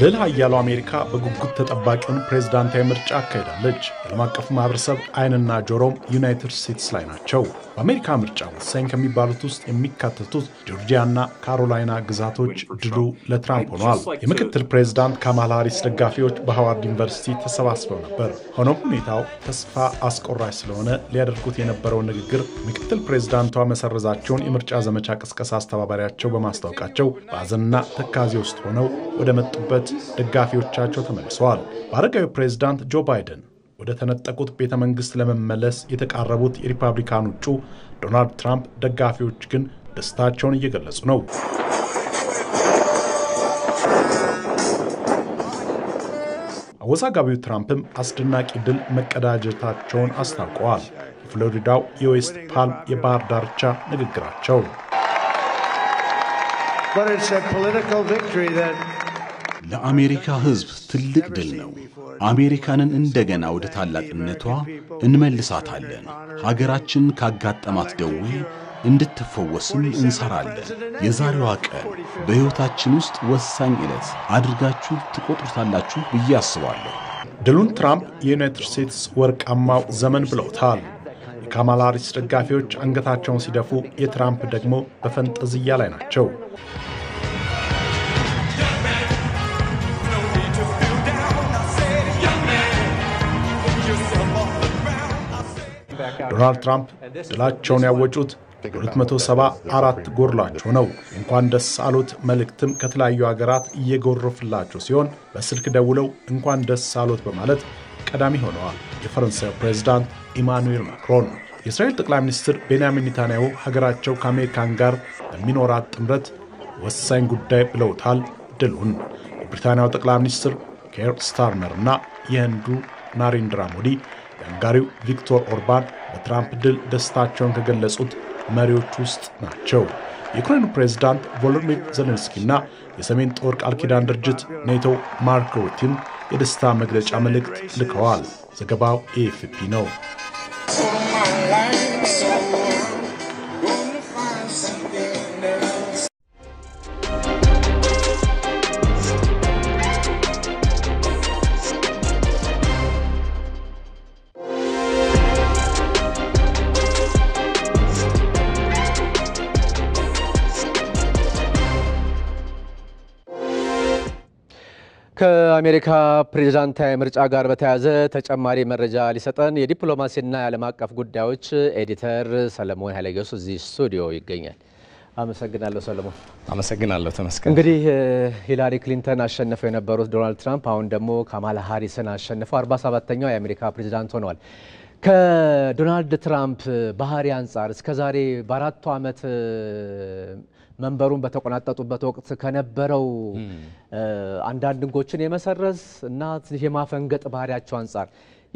ልዕለ ኃያሉ አሜሪካ በጉጉት ተጠባቂውን ፕሬዝዳንታዊ ምርጫ አካሄዳለች። የዓለም አቀፉ ማህበረሰብ ዓይንና ጆሮም ዩናይትድ ስቴትስ ላይ ናቸው። በአሜሪካ ምርጫ ወሳኝ ከሚባሉት ውስጥ የሚካተቱት ጆርጂያና ካሮላይና ግዛቶች ድሉ ለትራምፕ ሆኗል። የምክትል ፕሬዝዳንት ካማላ ሃሪስ ደጋፊዎች በሃዋርድ ዩኒቨርሲቲ ተሰባስበው ነበር። ሆኖም ሁኔታው ተስፋ አስቆራሽ ስለሆነ ሊያደርጉት የነበረው ንግግር ምክትል ፕሬዝዳንቷ መሰረዛቸውን የምርጫ ዘመቻ ቅስቀሳ አስተባባሪያቸው በማስታወቃቸው በአዘንና ተካዜ ውስጥ ሆነው ወደ መጡበት ደጋፊዎቻቸው ተመልሰዋል። በአረጋዊ ፕሬዝዳንት ጆ ባይደን ወደ ተነጠቁት ቤተ መንግሥት ለመመለስ የተቃረቡት የሪፐብሊካኑ እጩ ዶናልድ ትራምፕ ደጋፊዎች ግን ደስታቸውን እየገለጹ ነው። አወዛጋቢው ትራምፕም አስደናቂ ድል መቀዳጀታቸውን አስታውቀዋል። የፍሎሪዳው የዌስት ፓልም የባህር ዳርቻ ንግግራቸው ለአሜሪካ ሕዝብ ትልቅ ድል ነው። አሜሪካንን እንደገና ወደ ታላቅነቷ እንመልሳታለን። ሀገራችን ካጋጠማት ደዌ እንድትፈወስም እንሰራለን። የዛሬዋ ቀን በሕይወታችን ውስጥ ወሳኝ ዕለት አድርጋችሁ ትቆጥሩታላችሁ ብዬ አስባለሁ። ድሉን ትራምፕ የዩናይትድ ስቴትስ ወርቃማው ዘመን ብለውታል። የካማላ ሃሪስ ደጋፊዎች አንገታቸውን ሲደፉ፣ የትራምፕ ደግሞ በፈንጠዝያ ላይ ናቸው። ዶናልድ ትራምፕ ድላቸውን ያወጩት 274 ጎርላቸው ነው። እንኳን ደስ አሎት መልእክትም ከተለያዩ ሀገራት እየጎረፍላቸው ሲሆን በስልክ ደውለው እንኳን ደስ አሎት በማለት ቀዳሚ ሆነዋል። የፈረንሳይ ፕሬዚዳንት ኢማኑኤል ማክሮን፣ የእስራኤል ጠቅላይ ሚኒስትር ቤንያሚን ኔታንያሁ ሀገራቸው ከአሜሪካን ጋር በሚኖራት ጥምረት ወሳኝ ጉዳይ ብለውታል ድሉን። የብሪታንያው ጠቅላይ ሚኒስትር ኬር ስታርመር እና የህንዱ ናሬንድራ ሞዲ አጋሪው ቪክቶር ኦርባን በትራምፕ ድል ደስታቸውን ከገለጹት መሪዎች ውስጥ ናቸው። የዩክሬኑ ፕሬዝዳንት ቮሎዲሚር ዜሌንስኪ እና የሰሜን ጦር ቃል ኪዳን ድርጅት ኔቶ ማርክ ሩቲም የደስታ መግለጫ መልእክት ልከዋል። ዘገባው ኤኤፍፒ ነው። ከአሜሪካ ፕሬዝዳንታዊ ምርጫ ጋር በተያያዘ ተጨማሪ መረጃ ሊሰጠን የዲፕሎማሲና የዓለም አቀፍ ጉዳዮች ኤዲተር ሰለሞን ኃይለጊዮርጊስ እዚህ ስቱዲዮ ይገኛል። አመሰግናለሁ ሰለሞን። አመሰግናለሁ ተመስገን። እንግዲህ ሂላሪ ክሊንተን አሸንፈው የነበሩት ዶናልድ ትራምፕ አሁን ደግሞ ካማላ ሃሪስን አሸንፈው 47ኛው የአሜሪካ ፕሬዝዳንት ሆነዋል። ከዶናልድ ትራምፕ ባህሪ አንጻር እስከዛሬ በአራቱ ዓመት መንበሩን በተቆናጠጡበት ወቅት ከነበረው አንዳንድ ሕጎችን የመሰረዝ እና የማፈንገጥ ባህሪያቸው አንጻር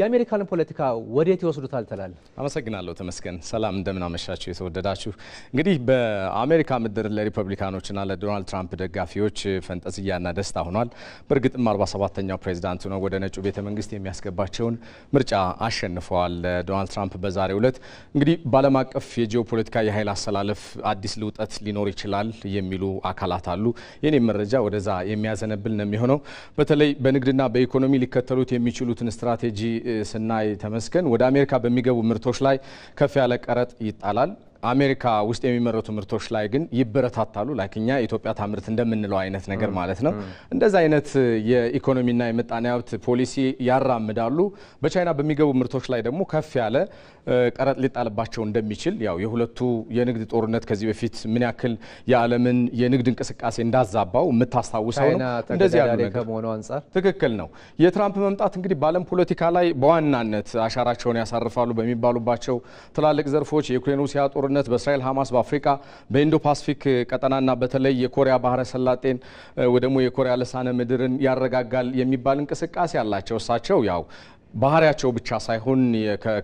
የአሜሪካን ፖለቲካ ወዴት ይወስዱታል ትላል? አመሰግናለሁ ተመስገን። ሰላም እንደምን አመሻችሁ የተወደዳችሁ። እንግዲህ በአሜሪካ ምድር ለሪፐብሊካኖችና ለዶናልድ ትራምፕ ደጋፊዎች ፈንጠዝያና ደስታ ሆኗል። በእርግጥም 47ኛው ፕሬዚዳንት ነው ወደ ነጩ ቤተ መንግስት የሚያስገባቸውን ምርጫ አሸንፈዋል። ዶናልድ ትራምፕ በዛሬው ዕለት እንግዲህ በዓለም አቀፍ የጂኦፖለቲካ የኃይል አሰላለፍ አዲስ ልውጠት ሊኖር ይችላል የሚሉ አካላት አሉ። የኔ መረጃ ወደዛ የሚያዘነብል ነው የሚሆነው። በተለይ በንግድና በኢኮኖሚ ሊከተሉት የሚችሉትን ስትራቴጂ ስናይ ተመስገን ወደ አሜሪካ በሚገቡ ምርቶች ላይ ከፍ ያለ ቀረጥ ይጣላል። አሜሪካ ውስጥ የሚመረቱ ምርቶች ላይ ግን ይበረታታሉ። ላይክ እኛ ኢትዮጵያ ታምርት እንደምንለው አይነት ነገር ማለት ነው። እንደዚ አይነት የኢኮኖሚና የምጣኔ ሀብት ፖሊሲ ያራምዳሉ። በቻይና በሚገቡ ምርቶች ላይ ደግሞ ከፍ ያለ ቀረጥ ሊጣልባቸው እንደሚችል ያው የሁለቱ የንግድ ጦርነት ከዚህ በፊት ምን ያክል የዓለምን የንግድ እንቅስቃሴ እንዳዛባው የምታስታውሰው ነው። እንደዚህ ያሉ አንጻር ትክክል ነው። የትራምፕ መምጣት እንግዲህ በዓለም ፖለቲካ ላይ በዋናነት አሻራቸውን ያሳርፋሉ በሚባሉባቸው ትላልቅ ዘርፎች የዩክሬን ሩሲያ ጦርነት ጦርነት በእስራኤል ሀማስ በአፍሪካ በኢንዶ ፓሲፊክ ቀጠናና በተለይ የኮሪያ ባህረ ሰላጤን ወደሞ የኮሪያ ልሳነ ምድርን ያረጋጋል የሚባል እንቅስቃሴ አላቸው። እሳቸው ያው ባህሪያቸው ብቻ ሳይሆን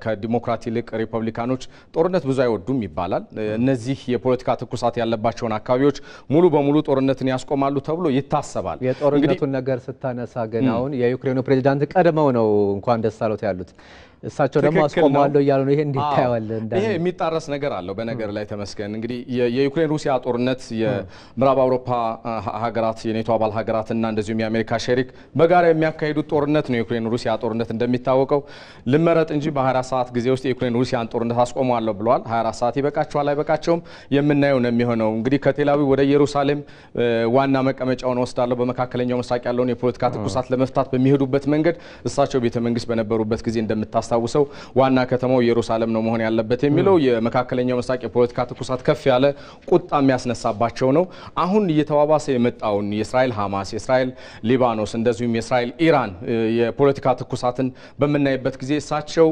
ከዲሞክራት ይልቅ ሪፐብሊካኖች ጦርነት ብዙ አይወዱም ይባላል። እነዚህ የፖለቲካ ትኩሳት ያለባቸውን አካባቢዎች ሙሉ በሙሉ ጦርነትን ያስቆማሉ ተብሎ ይታሰባል። የጦርነቱን ነገር ስታነሳ ግን አሁን የዩክሬኑ ፕሬዚዳንት ቀድመው ነው እንኳን ደስ ያሉት እሳቸው ደግሞ አስቆማለሁ እያሉ ነው። ይሄ እንዴት ታየዋለህ? ይሄ የሚጣረስ ነገር አለው። በነገር ላይ ተመስገን እንግዲህ የዩክሬን ሩሲያ ጦርነት የምዕራብ አውሮፓ ሀገራት የኔቶ አባል ሀገራት እና እንደዚሁም የአሜሪካ ሸሪክ በጋራ የሚያካሂዱት ጦርነት ነው። የዩክሬን ሩሲያ ጦርነት እንደሚታወቀው ልመረጥ እንጂ በ24 ሰዓት ጊዜ ውስጥ የዩክሬን ሩሲያን ጦርነት አስቆመዋለሁ ብለዋል። 24 ሰዓት ይበቃቸዋል አይበቃቸውም የምናየው ነው የሚሆነው። እንግዲህ ከቴላዊ ወደ ኢየሩሳሌም ዋና መቀመጫውን ወስዳለሁ በመካከለኛው ምስራቅ ያለውን የፖለቲካ ትኩሳት ለመፍታት በሚሄዱበት መንገድ እሳቸው ቤተ መንግስት በነበሩበት ጊዜ እንደምታስ የምናስታውሰው ዋና ከተማው ኢየሩሳሌም ነው መሆን ያለበት የሚለው የመካከለኛው ምስራቅ የፖለቲካ ትኩሳት ከፍ ያለ ቁጣ የሚያስነሳባቸው ነው። አሁን እየተባባሰ የመጣውን የእስራኤል ሐማስ፣ የእስራኤል ሊባኖስ እንደዚሁም የእስራኤል ኢራን የፖለቲካ ትኩሳትን በምናይበት ጊዜ እሳቸው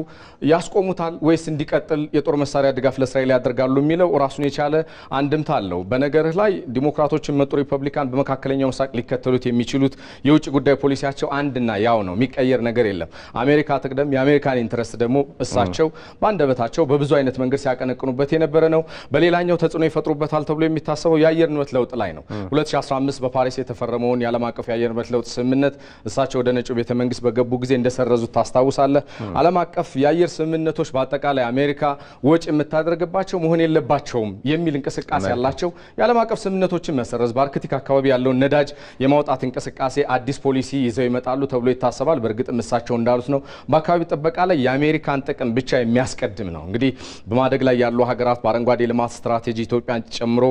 ያስቆሙታል ወይስ እንዲቀጥል የጦር መሳሪያ ድጋፍ ለእስራኤል ያደርጋሉ የሚለው ራሱን የቻለ አንድምታ አለው። በነገርህ ላይ ዲሞክራቶችን መጡ ሪፐብሊካን በመካከለኛው ምስራቅ ሊከተሉት የሚችሉት የውጭ ጉዳይ ፖሊሲያቸው አንድና ያው ነው። የሚቀየር ነገር የለም። አሜሪካ ትቅደም፣ የአሜሪካን ኢንትረስት ደግሞ እሳቸው በአንደበታቸው በብዙ አይነት መንገድ ሲያቀነቅኑበት የነበረ ነው። በሌላኛው ተጽዕኖ ይፈጥሩበታል ተብሎ የሚታሰበው የአየር ንብረት ለውጥ ላይ ነው። 2015 በፓሪስ የተፈረመውን የዓለም አቀፍ የአየር ንብረት ለውጥ ስምምነት እሳቸው ወደ ነጭው ቤተ መንግስት በገቡ ጊዜ እንደሰረዙት ታስታውሳለህ። ዓለም አቀፍ የአየር ስምምነቶች በአጠቃላይ አሜሪካ ወጪ የምታደርግባቸው መሆን የለባቸውም የሚል እንቅስቃሴ ያላቸው የዓለም አቀፍ ስምምነቶችን መሰረዝ፣ በአርክቲክ አካባቢ ያለውን ነዳጅ የማውጣት እንቅስቃሴ አዲስ ፖሊሲ ይዘው ይመጣሉ ተብሎ ይታሰባል። በእርግጥም እሳቸው እንዳሉት ነው። በአካባቢ ጥበቃ ላይ የአሜሪካን ጥቅም ብቻ የሚያስቀድም ነው። እንግዲህ በማደግ ላይ ያሉ ሀገራት በአረንጓዴ ልማት ስትራቴጂ ኢትዮጵያን ጨምሮ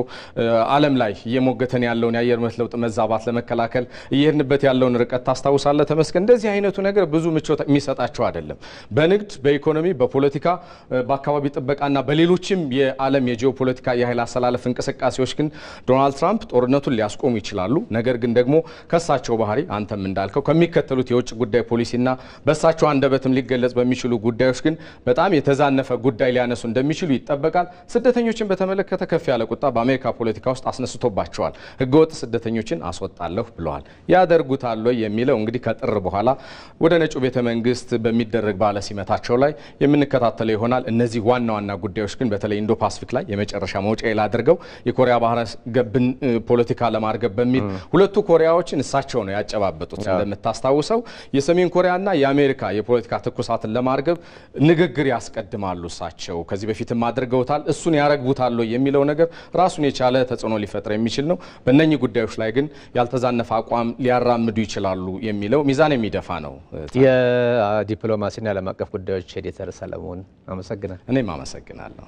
ዓለም ላይ እየሞገተን ያለውን የአየር ንብረት ለውጥ መዛባት ለመከላከል እየሄድንበት ያለውን ርቀት ታስታውሳለ ተመስገን። እንደዚህ አይነቱ ነገር ብዙ ምቾት የሚሰጣቸው አይደለም። በንግድ፣ በኢኮኖሚ፣ በፖለቲካ፣ በአካባቢ ጥበቃና በሌሎችም የዓለም የጂኦፖለቲካ የኃይል አሰላለፍ እንቅስቃሴዎች ግን ዶናልድ ትራምፕ ጦርነቱን ሊያስቆሙ ይችላሉ። ነገር ግን ደግሞ ከሳቸው ባህሪ አንተም እንዳልከው ከሚከተሉት የውጭ ጉዳይ ፖሊሲና በሳቸው አንደበትም ሊገለጽ በሚ የሚችሉ ጉዳዮች ግን በጣም የተዛነፈ ጉዳይ ሊያነሱ እንደሚችሉ ይጠበቃል። ስደተኞችን በተመለከተ ከፍ ያለ ቁጣ በአሜሪካ ፖለቲካ ውስጥ አስነስቶባቸዋል። ህገወጥ ስደተኞችን አስወጣለሁ ብለዋል። ያደርጉታል ወይ የሚለው እንግዲህ ከጥር በኋላ ወደ ነጩ ቤተ መንግስት በሚደረግ ባለ ሲመታቸው ላይ የምንከታተለው ይሆናል። እነዚህ ዋና ዋና ጉዳዮች ግን በተለይ ኢንዶ ፓስፊክ ላይ የመጨረሻ መውጫ ላድርገው የኮሪያ ባህረ ገብን ፖለቲካ ለማርገብ በሚል ሁለቱ ኮሪያዎችን እሳቸው ነው ያጨባበጡት። እንደምታስታውሰው የሰሜን ኮሪያና የአሜሪካ የፖለቲካ ትኩሳትን ለማ ለማርገብ ንግግር ያስቀድማሉ። እሳቸው ከዚህ በፊትም አድርገውታል። እሱን ያረግቡታል የሚለው ነገር ራሱን የቻለ ተጽዕኖ ሊፈጥር የሚችል ነው። በእነኚህ ጉዳዮች ላይ ግን ያልተዛነፈ አቋም ሊያራምዱ ይችላሉ የሚለው ሚዛን የሚደፋ ነው። የዲፕሎማሲና የዓለም አቀፍ ጉዳዮች ኤዲተር ሰለሞን አመሰግናል። እኔም አመሰግናለሁ።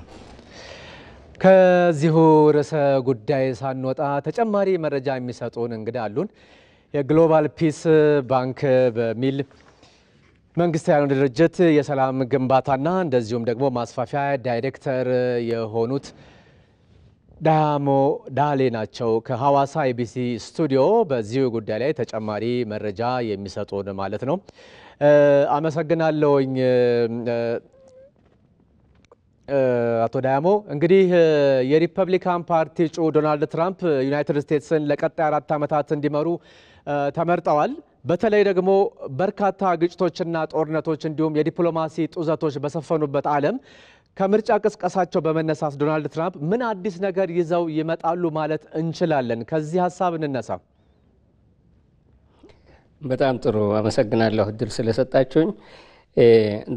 ከዚሁ ርዕሰ ጉዳይ ሳንወጣ ተጨማሪ መረጃ የሚሰጡን እንግዳ አሉን። የግሎባል ፒስ ባንክ በሚል መንግስት ያልሆነ ድርጅት የሰላም ግንባታና እንደዚሁም ደግሞ ማስፋፊያ ዳይሬክተር የሆኑት ዳሞ ዳሌ ናቸው ከሐዋሳ ኤቢሲ ስቱዲዮ በዚሁ ጉዳይ ላይ ተጨማሪ መረጃ የሚሰጡን ማለት ነው። አመሰግናለሁኝ አቶ ዳያሞ እንግዲህ የሪፐብሊካን ፓርቲ እጩ ዶናልድ ትራምፕ ዩናይትድ ስቴትስን ለቀጣይ አራት ዓመታት እንዲመሩ ተመርጠዋል። በተለይ ደግሞ በርካታ ግጭቶችና ጦርነቶች እንዲሁም የዲፕሎማሲ ጡዘቶች በሰፈኑበት ዓለም ከምርጫ ቅስቀሳቸው በመነሳት ዶናልድ ትራምፕ ምን አዲስ ነገር ይዘው ይመጣሉ ማለት እንችላለን? ከዚህ ሀሳብ እንነሳ። በጣም ጥሩ አመሰግናለሁ፣ እድል ስለሰጣችሁኝ።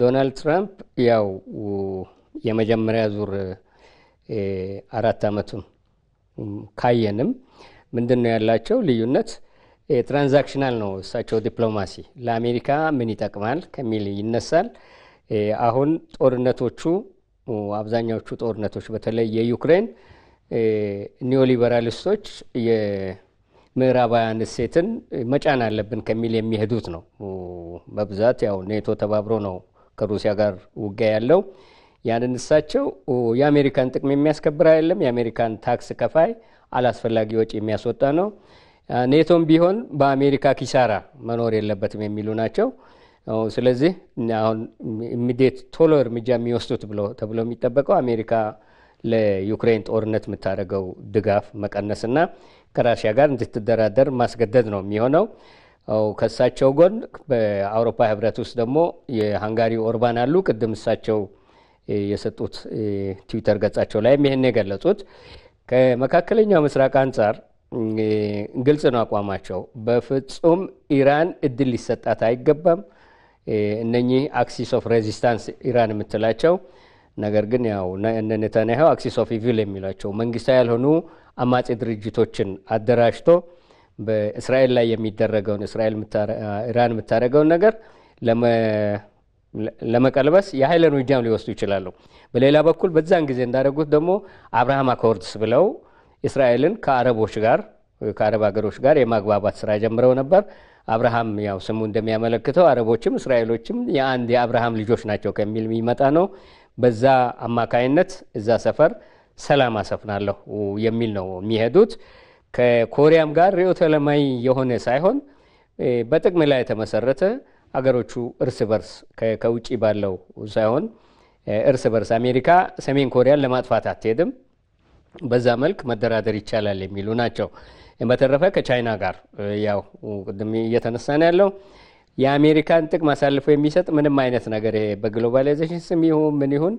ዶናልድ ትራምፕ ያው የመጀመሪያ ዙር አራት ዓመቱን ካየንም ምንድን ነው ያላቸው ልዩነት ትራንዛክሽናል ነው እሳቸው ዲፕሎማሲ ለአሜሪካ ምን ይጠቅማል ከሚል ይነሳል። አሁን ጦርነቶቹ አብዛኛዎቹ ጦርነቶች በተለይ የዩክሬን ኒዮሊበራሊስቶች የምዕራባውያን እሴትን መጫን አለብን ከሚል የሚሄዱት ነው። በብዛት ያው ኔቶ ተባብሮ ነው ከሩሲያ ጋር ውጊያ ያለው። ያንን እሳቸው የአሜሪካን ጥቅም የሚያስከብር አይደለም፣ የአሜሪካን ታክስ ከፋይ አላስፈላጊ ወጪ የሚያስወጣ ነው ኔቶም ቢሆን በአሜሪካ ኪሳራ መኖር የለበትም የሚሉ ናቸው። ስለዚህ አሁን ኢሚዲየት ቶሎ እርምጃ የሚወስዱት ተብሎ የሚጠበቀው አሜሪካ ለዩክሬን ጦርነት የምታደርገው ድጋፍ መቀነስና ከራሽያ ጋር እንድትደራደር ማስገደድ ነው የሚሆነው። ከእሳቸው ጎን በአውሮፓ ህብረት ውስጥ ደግሞ የሃንጋሪ ኦርባን አሉ። ቅድም እሳቸው የሰጡት ትዊተር ገጻቸው ላይም ይህን የገለጹት ከመካከለኛው ምስራቅ አንጻር ግልጽ ነው አቋማቸው። በፍጹም ኢራን እድል ሊሰጣት አይገባም። እነኚህ አክሲስ ኦፍ ሬዚስታንስ ኢራን የምትላቸው ነገር ግን ያው እነ ኔታንያሁ አክሲስ ኦፍ ኢቪል የሚሏቸው መንግስታዊ ያልሆኑ አማጺ ድርጅቶችን አደራጅቶ በእስራኤል ላይ የሚደረገውን ኢራን የምታደረገውን ነገር ለመቀልበስ የሀይለን ውጃም ሊወስዱ ይችላሉ። በሌላ በኩል በዛን ጊዜ እንዳደረጉት ደግሞ አብርሃም አኮርድስ ብለው እስራኤልን ከአረቦች ጋር ከአረብ ሀገሮች ጋር የማግባባት ስራ ጀምረው ነበር። አብርሃም ያው ስሙ እንደሚያመለክተው አረቦችም እስራኤሎችም የአንድ የአብርሃም ልጆች ናቸው ከሚል የሚመጣ ነው። በዛ አማካይነት እዛ ሰፈር ሰላም አሰፍናለሁ የሚል ነው የሚሄዱት። ከኮሪያም ጋር ርዕዮተ ዓለማዊ የሆነ ሳይሆን በጥቅም ላይ የተመሰረተ አገሮቹ እርስ በርስ ከውጭ ባለው ሳይሆን እርስ በርስ አሜሪካ ሰሜን ኮሪያን ለማጥፋት አትሄድም። በዛ መልክ መደራደር ይቻላል የሚሉ ናቸው። በተረፈ ከቻይና ጋር ያው ቅድም እየተነሳ ነው ያለው የአሜሪካን ጥቅም አሳልፎ የሚሰጥ ምንም አይነት ነገር ይሄ በግሎባላይዜሽን ስም ይሁን ምን ይሁን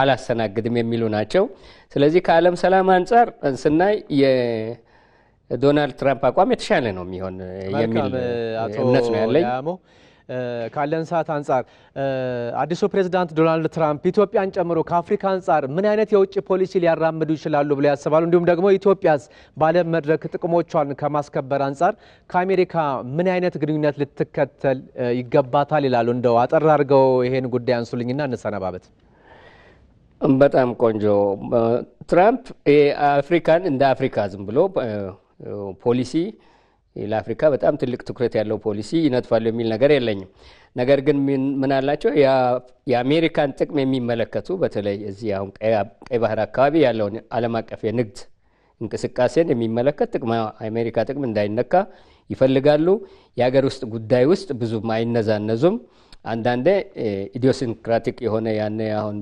አላስተናግድም የሚሉ ናቸው። ስለዚህ ከዓለም ሰላም አንጻር ስናይ የዶናልድ ትራምፕ አቋም የተሻለ ነው የሚሆን የሚል እምነት ነው ያለኝ። ካለን ሰዓት አንጻር አዲሱ ፕሬዚዳንት ዶናልድ ትራምፕ ኢትዮጵያን ጨምሮ ከአፍሪካ አንጻር ምን አይነት የውጭ ፖሊሲ ሊያራምዱ ይችላሉ ብለው ያስባሉ? እንዲሁም ደግሞ ኢትዮጵያስ በዓለም መድረክ ጥቅሞቿን ከማስከበር አንጻር ከአሜሪካ ምን አይነት ግንኙነት ልትከተል ይገባታል ይላሉ? እንደው አጠር አድርገው ይሄን ጉዳይ አንሱልኝና እንሰነባበት። በጣም ቆንጆ። ትራምፕ አፍሪካን እንደ አፍሪካ ዝም ብሎ ፖሊሲ ለአፍሪካ በጣም ትልቅ ትኩረት ያለው ፖሊሲ ይነጥፋሉ የሚል ነገር የለኝም። ነገር ግን ምን አላቸው የአሜሪካን ጥቅም የሚመለከቱ በተለይ እዚህ አሁን ቀይ ባህር አካባቢ ያለውን ዓለም አቀፍ የንግድ እንቅስቃሴን የሚመለከት ጥቅም አሜሪካ ጥቅም እንዳይነካ ይፈልጋሉ። የሀገር ውስጥ ጉዳይ ውስጥ ብዙም አይነዛነዙም። አንዳንዴ ኢዲዮሲንክራቲክ የሆነ ያኔ አሁን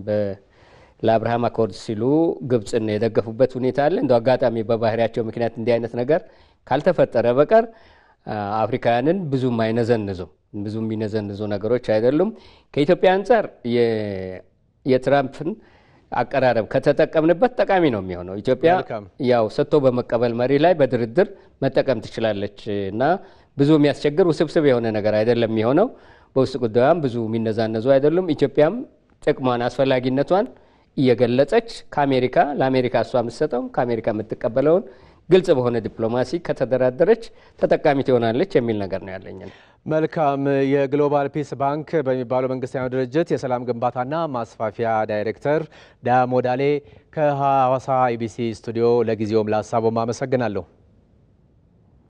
ለአብርሃም አኮርድ ሲሉ ግብፅን የደገፉበት ሁኔታ አለ። እንደ አጋጣሚ በባህሪያቸው ምክንያት እንዲህ አይነት ነገር ካልተፈጠረ በቀር አፍሪካውያንን ብዙም አይነዘንዙም። ብዙ የሚነዘንዙ ነገሮች አይደሉም። ከኢትዮጵያ አንጻር የትራምፕን አቀራረብ ከተጠቀምንበት ጠቃሚ ነው የሚሆነው። ኢትዮጵያ ያው ሰጥቶ በመቀበል መሪ ላይ በድርድር መጠቀም ትችላለች እና ብዙ የሚያስቸግር ውስብስብ የሆነ ነገር አይደለም የሚሆነው። በውስጥ ጉዳዩም ብዙ የሚነዛነዙ አይደሉም። ኢትዮጵያም ጥቅሟን አስፈላጊነቷን እየገለጸች ከአሜሪካ ለአሜሪካ እሷ የምትሰጠው ከአሜሪካ የምትቀበለውን ግልጽ በሆነ ዲፕሎማሲ ከተደራደረች ተጠቃሚ ትሆናለች የሚል ነገር ነው ያለኝን። መልካም። የግሎባል ፒስ ባንክ በሚባለው መንግስታዊ ድርጅት የሰላም ግንባታና ማስፋፊያ ዳይሬክተር ዳሞዳሌ ከሐዋሳ ኢቢሲ ስቱዲዮ ለጊዜውም ለሀሳቡም አመሰግናለሁ።